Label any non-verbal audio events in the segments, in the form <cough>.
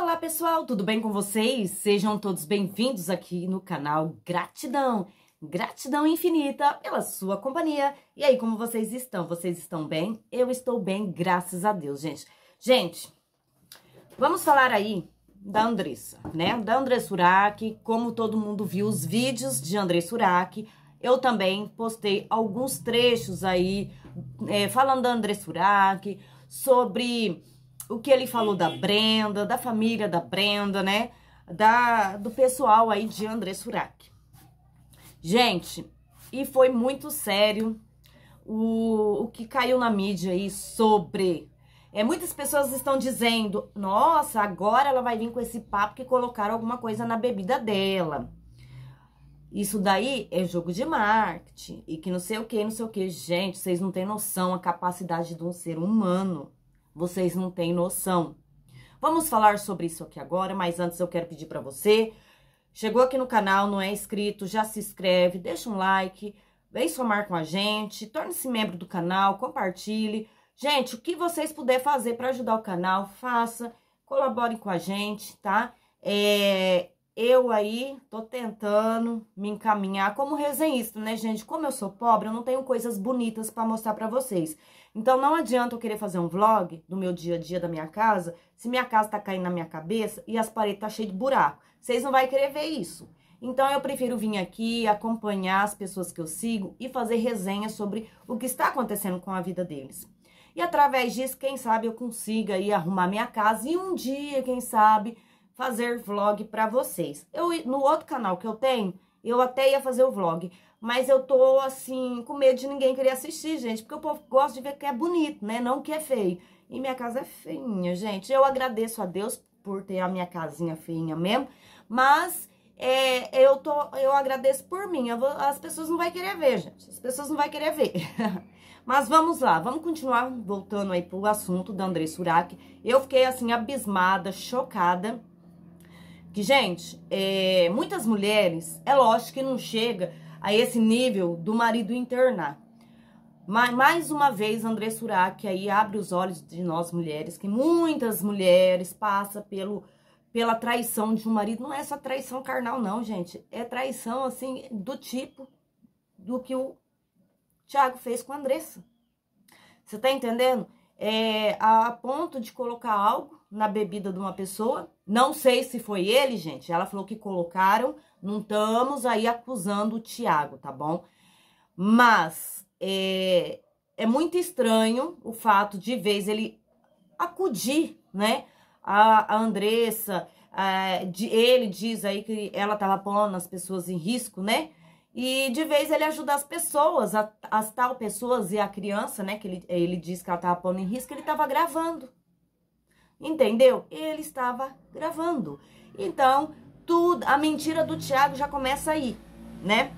Olá pessoal, tudo bem com vocês? Sejam todos bem-vindos aqui no canal Gratidão. Gratidão infinita pela sua companhia. E aí, como vocês estão? Vocês estão bem? Eu estou bem, graças a Deus, gente. Gente, vamos falar aí da Andressa, né? Da Andressa como todo mundo viu os vídeos de Andressa eu também postei alguns trechos aí é, falando da Andressa sobre o que ele falou da uhum. Brenda, da família da Brenda, né? Da, do pessoal aí de André Surak. Gente, e foi muito sério o, o que caiu na mídia aí sobre. É, muitas pessoas estão dizendo, nossa, agora ela vai vir com esse papo que colocaram alguma coisa na bebida dela. Isso daí é jogo de marketing e que não sei o que, não sei o que. Gente, vocês não têm noção a capacidade de um ser humano vocês não têm noção. Vamos falar sobre isso aqui agora, mas antes eu quero pedir para você, chegou aqui no canal, não é inscrito, já se inscreve, deixa um like, vem somar com a gente, torne-se membro do canal, compartilhe. Gente, o que vocês puderem fazer para ajudar o canal, faça, colabore com a gente, tá? É, eu aí tô tentando me encaminhar como resenhista, né, gente? Como eu sou pobre, eu não tenho coisas bonitas para mostrar para vocês. Então não adianta eu querer fazer um vlog do meu dia a dia da minha casa, se minha casa tá caindo na minha cabeça e as paredes tá cheio de buraco. Vocês não vai querer ver isso. Então eu prefiro vir aqui acompanhar as pessoas que eu sigo e fazer resenha sobre o que está acontecendo com a vida deles. E através disso, quem sabe eu consiga aí arrumar minha casa e um dia, quem sabe, fazer vlog para vocês. Eu no outro canal que eu tenho, eu até ia fazer o vlog, mas eu tô assim com medo de ninguém querer assistir, gente, porque o povo gosta de ver que é bonito, né? Não que é feio. E minha casa é feinha, gente. Eu agradeço a Deus por ter a minha casinha feinha mesmo, mas é, eu, tô, eu agradeço por mim. Vou, as pessoas não vão querer ver, gente. As pessoas não vão querer ver. <laughs> Mas vamos lá, vamos continuar voltando aí pro assunto da André Surak. Eu fiquei assim abismada, chocada que, gente, é, muitas mulheres, é lógico que não chega a esse nível do marido internar. Mas, mais uma vez, André Surak aí abre os olhos de nós mulheres, que muitas mulheres passam pelo, pela traição de um marido. Não é só traição carnal, não, gente. É traição, assim, do tipo do que o Tiago fez com a Andressa. Você tá entendendo? é, a ponto de colocar algo na bebida de uma pessoa. Não sei se foi ele, gente. Ela falou que colocaram. Não estamos aí acusando o Tiago, tá bom? Mas é, é muito estranho o fato de vez ele acudir, né? A, a Andressa, a, é, de, ele diz aí que ela tava pondo as pessoas em risco, né? E de vez ele ajuda as pessoas, a, as tal pessoas e a criança, né? Que ele, ele diz que ela tava pondo em risco, ele estava gravando. Entendeu? Ele estava gravando. Então, tudo, a mentira do Tiago já começa aí, né?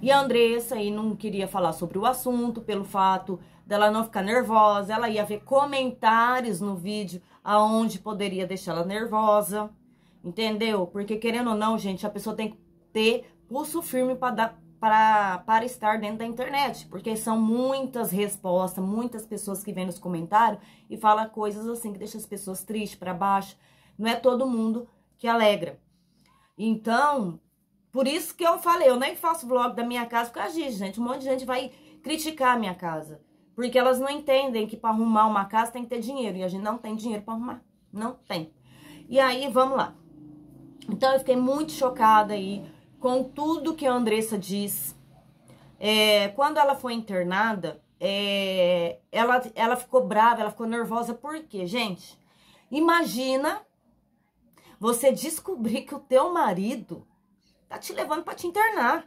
E a Andressa aí não queria falar sobre o assunto, pelo fato dela não ficar nervosa. Ela ia ver comentários no vídeo aonde poderia deixá-la nervosa. Entendeu? Porque querendo ou não, gente, a pessoa tem que ter pulso firme para dar para, estar dentro da internet, porque são muitas respostas, muitas pessoas que vêm nos comentários e fala coisas assim que deixa as pessoas tristes, para baixo. Não é todo mundo que alegra. Então, por isso que eu falei, eu nem faço vlog da minha casa porque a gente gente. Um monte de gente vai criticar a minha casa, porque elas não entendem que para arrumar uma casa tem que ter dinheiro, e a gente não tem dinheiro para arrumar, não tem. E aí, vamos lá. Então, eu fiquei muito chocada aí com tudo que a Andressa diz. É, quando ela foi internada, é, ela, ela ficou brava, ela ficou nervosa, por quê? Gente, imagina você descobrir que o teu marido tá te levando para te internar.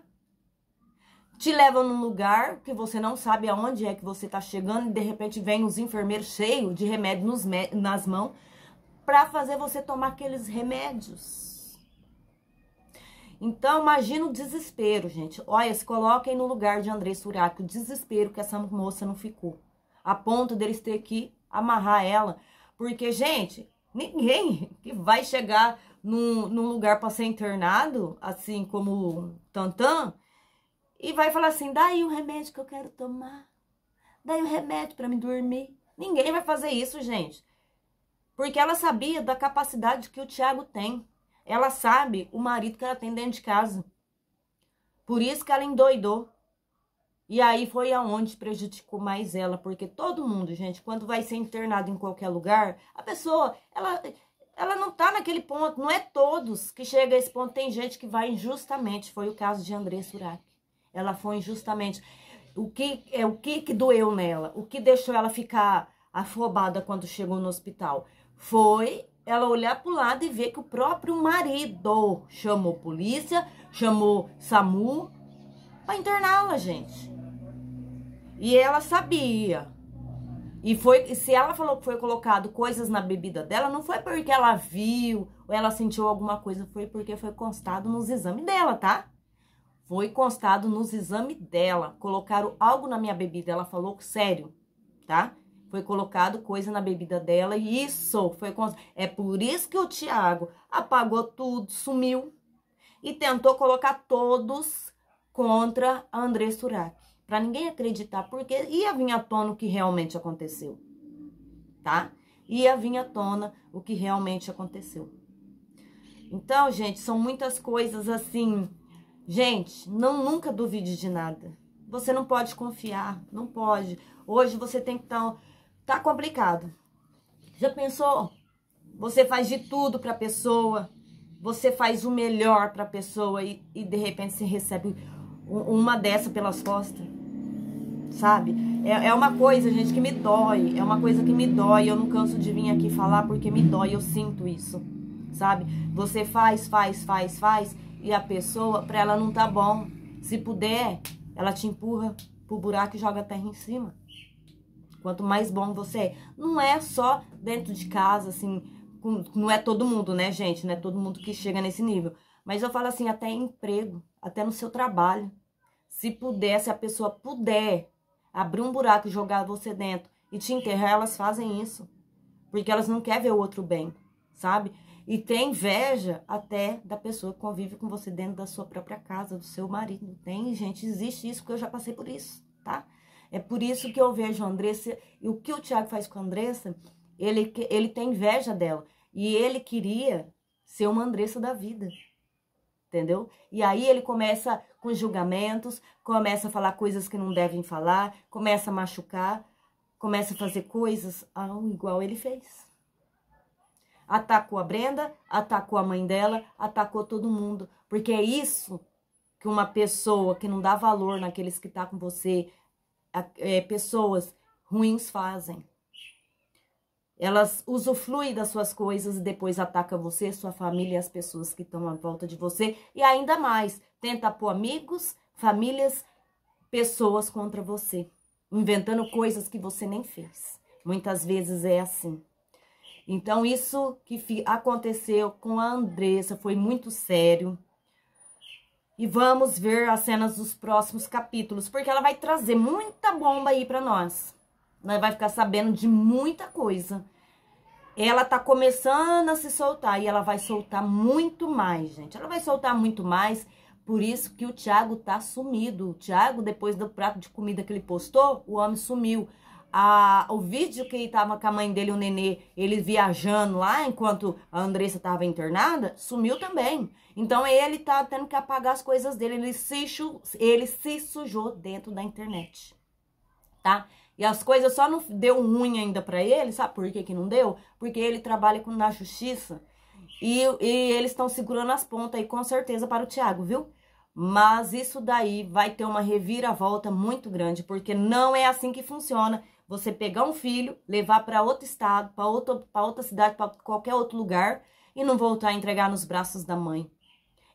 Te leva num lugar que você não sabe aonde é que você tá chegando e de repente vem os enfermeiros cheios de remédio nos, nas mãos para fazer você tomar aqueles remédios então, imagina o desespero, gente. Olha, se coloquem no lugar de André Surak, o desespero que essa moça não ficou. A ponto deles ter que amarrar ela. Porque, gente, ninguém que vai chegar num, num lugar para ser internado, assim como Tantan, e vai falar assim, daí o remédio que eu quero tomar, daí o remédio para me dormir. Ninguém vai fazer isso, gente. Porque ela sabia da capacidade que o Tiago tem. Ela sabe o marido que ela tem dentro de casa. Por isso que ela endoidou. E aí foi aonde prejudicou mais ela, porque todo mundo, gente, quando vai ser internado em qualquer lugar, a pessoa, ela, ela não tá naquele ponto, não é todos que chegam a esse ponto, tem gente que vai injustamente, foi o caso de André Surak. Ela foi injustamente. O que é o que que doeu nela? O que deixou ela ficar afobada quando chegou no hospital? Foi ela olhar para o lado e ver que o próprio marido chamou polícia, chamou SAMU para interná-la, gente. E ela sabia. E foi, se ela falou que foi colocado coisas na bebida dela, não foi porque ela viu ou ela sentiu alguma coisa, foi porque foi constado nos exames dela, tá? Foi constado nos exames dela. Colocaram algo na minha bebida, ela falou sério, tá? foi colocado coisa na bebida dela e isso foi é por isso que o Tiago apagou tudo, sumiu e tentou colocar todos contra a André Surak, para ninguém acreditar porque ia vir à tona o que realmente aconteceu. Tá? Ia vir à tona o que realmente aconteceu. Então, gente, são muitas coisas assim. Gente, não nunca duvide de nada. Você não pode confiar, não pode. Hoje você tem que estar tá Tá complicado. Já pensou? Você faz de tudo pra pessoa, você faz o melhor pra pessoa e, e de repente você recebe uma dessa pelas costas, sabe? É, é uma coisa, gente, que me dói, é uma coisa que me dói, eu não canso de vir aqui falar porque me dói, eu sinto isso, sabe? Você faz, faz, faz, faz e a pessoa, pra ela não tá bom. Se puder, ela te empurra pro buraco e joga a terra em cima quanto mais bom você é. Não é só dentro de casa, assim, com, não é todo mundo, né, gente? Não é todo mundo que chega nesse nível. Mas eu falo assim, até em emprego, até no seu trabalho. Se puder, se a pessoa puder abrir um buraco e jogar você dentro e te enterrar, elas fazem isso. Porque elas não querem ver o outro bem, sabe? E tem inveja até da pessoa que convive com você dentro da sua própria casa, do seu marido. Tem, gente, existe isso, porque eu já passei por isso, tá? É por isso que eu vejo a Andressa, e o que o Tiago faz com a Andressa, ele, ele tem inveja dela. E ele queria ser uma Andressa da vida. Entendeu? E aí ele começa com julgamentos, começa a falar coisas que não devem falar, começa a machucar, começa a fazer coisas ao igual ele fez. Atacou a Brenda, atacou a mãe dela, atacou todo mundo. Porque é isso que uma pessoa que não dá valor naqueles que tá com você, é, pessoas ruins fazem. Elas usufruem das suas coisas e depois atacam você, sua família e as pessoas que estão à volta de você. E ainda mais, tenta pôr amigos, famílias, pessoas contra você, inventando coisas que você nem fez. Muitas vezes é assim. Então, isso que aconteceu com a Andressa foi muito sério. E vamos ver as cenas dos próximos capítulos, porque ela vai trazer muita bomba aí para nós. Nós vai ficar sabendo de muita coisa. Ela tá começando a se soltar e ela vai soltar muito mais, gente. Ela vai soltar muito mais, por isso que o Thiago tá sumido. O Thiago, depois do prato de comida que ele postou, o homem sumiu a, o vídeo que ele tava com a mãe dele, o nenê, ele viajando lá enquanto a Andressa estava internada, sumiu também. Então ele tá tendo que apagar as coisas dele, ele se, ele se sujou dentro da internet, tá? E as coisas só não deu ruim ainda para ele, sabe por que que não deu? Porque ele trabalha com, na justiça e, e eles estão segurando as pontas aí com certeza para o Tiago, viu? Mas isso daí vai ter uma reviravolta muito grande, porque não é assim que funciona você pegar um filho, levar para outro estado, para outra, pra outra cidade, para qualquer outro lugar e não voltar a entregar nos braços da mãe.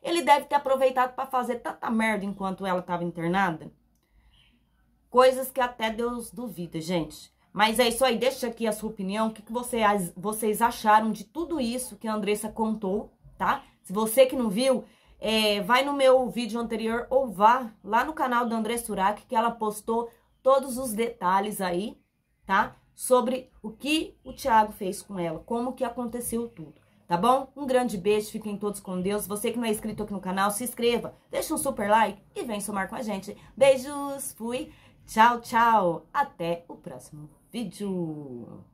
Ele deve ter aproveitado para fazer tanta merda enquanto ela estava internada. Coisas que até Deus duvida, gente. Mas é isso aí, deixa aqui a sua opinião, o que, que vocês, vocês acharam de tudo isso que a Andressa contou, tá? Se você que não viu, é, vai no meu vídeo anterior ou vá lá no canal da Andressa Surak, que ela postou todos os detalhes aí, tá? Sobre o que o Tiago fez com ela, como que aconteceu tudo, tá bom? Um grande beijo, fiquem todos com Deus. Você que não é inscrito aqui no canal, se inscreva, deixa um super like e vem somar com a gente. Beijos, fui, tchau, tchau. Até o próximo vídeo.